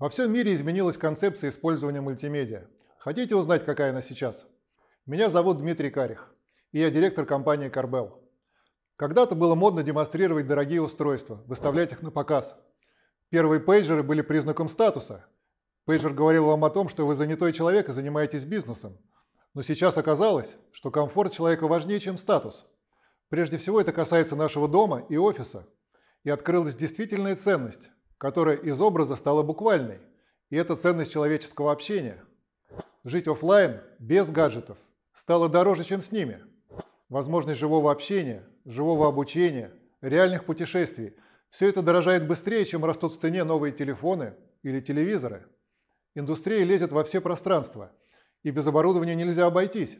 Во всем мире изменилась концепция использования мультимедиа. Хотите узнать, какая она сейчас? Меня зовут Дмитрий Карих, и я директор компании Carbel. Когда-то было модно демонстрировать дорогие устройства, выставлять их на показ. Первые пейджеры были признаком статуса. Пейджер говорил вам о том, что вы занятой человек и занимаетесь бизнесом. Но сейчас оказалось, что комфорт человека важнее, чем статус. Прежде всего это касается нашего дома и офиса. И открылась действительная ценность которая из образа стала буквальной. И это ценность человеческого общения. Жить офлайн без гаджетов стало дороже, чем с ними. Возможность живого общения, живого обучения, реальных путешествий – все это дорожает быстрее, чем растут в цене новые телефоны или телевизоры. Индустрия лезет во все пространства, и без оборудования нельзя обойтись.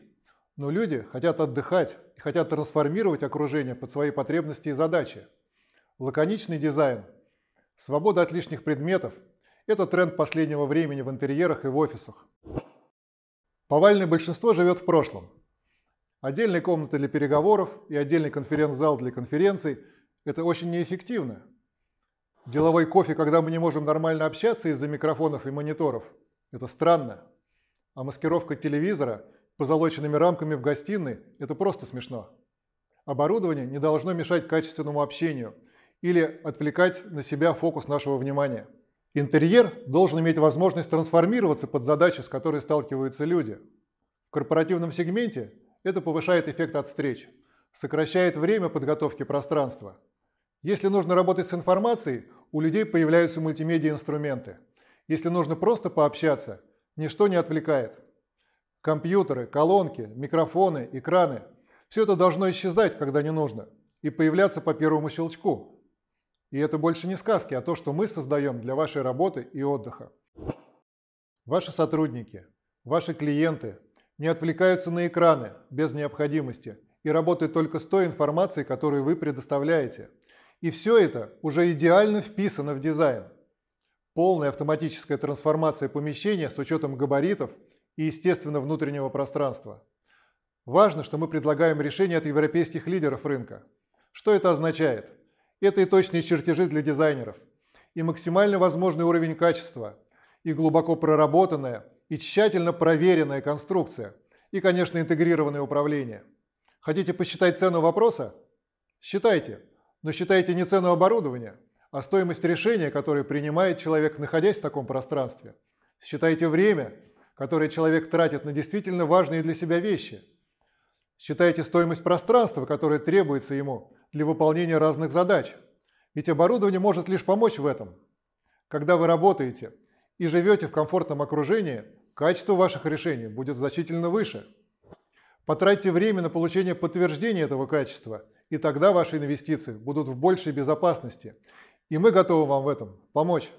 Но люди хотят отдыхать и хотят трансформировать окружение под свои потребности и задачи. Лаконичный дизайн Свобода от лишних предметов – это тренд последнего времени в интерьерах и в офисах. Повальное большинство живет в прошлом. Отдельные комнаты для переговоров и отдельный конференц-зал для конференций – это очень неэффективно. Деловой кофе, когда мы не можем нормально общаться из-за микрофонов и мониторов – это странно. А маскировка телевизора позолоченными рамками в гостиной – это просто смешно. Оборудование не должно мешать качественному общению – или отвлекать на себя фокус нашего внимания. Интерьер должен иметь возможность трансформироваться под задачи, с которой сталкиваются люди. В корпоративном сегменте это повышает эффект от встреч, сокращает время подготовки пространства. Если нужно работать с информацией, у людей появляются мультимедиа-инструменты. Если нужно просто пообщаться, ничто не отвлекает. Компьютеры, колонки, микрофоны, экраны – все это должно исчезать, когда не нужно, и появляться по первому щелчку, и это больше не сказки, а то, что мы создаем для вашей работы и отдыха. Ваши сотрудники, ваши клиенты не отвлекаются на экраны без необходимости и работают только с той информацией, которую вы предоставляете. И все это уже идеально вписано в дизайн. Полная автоматическая трансформация помещения с учетом габаритов и, естественно, внутреннего пространства. Важно, что мы предлагаем решение от европейских лидеров рынка. Что это означает? Это и точные чертежи для дизайнеров, и максимально возможный уровень качества, и глубоко проработанная, и тщательно проверенная конструкция, и, конечно, интегрированное управление. Хотите посчитать цену вопроса? Считайте, но считайте не цену оборудования, а стоимость решения, которое принимает человек, находясь в таком пространстве. Считайте время, которое человек тратит на действительно важные для себя вещи. Считайте стоимость пространства, которое требуется ему, для выполнения разных задач. Ведь оборудование может лишь помочь в этом. Когда вы работаете и живете в комфортном окружении, качество ваших решений будет значительно выше. Потратьте время на получение подтверждения этого качества, и тогда ваши инвестиции будут в большей безопасности. И мы готовы вам в этом помочь.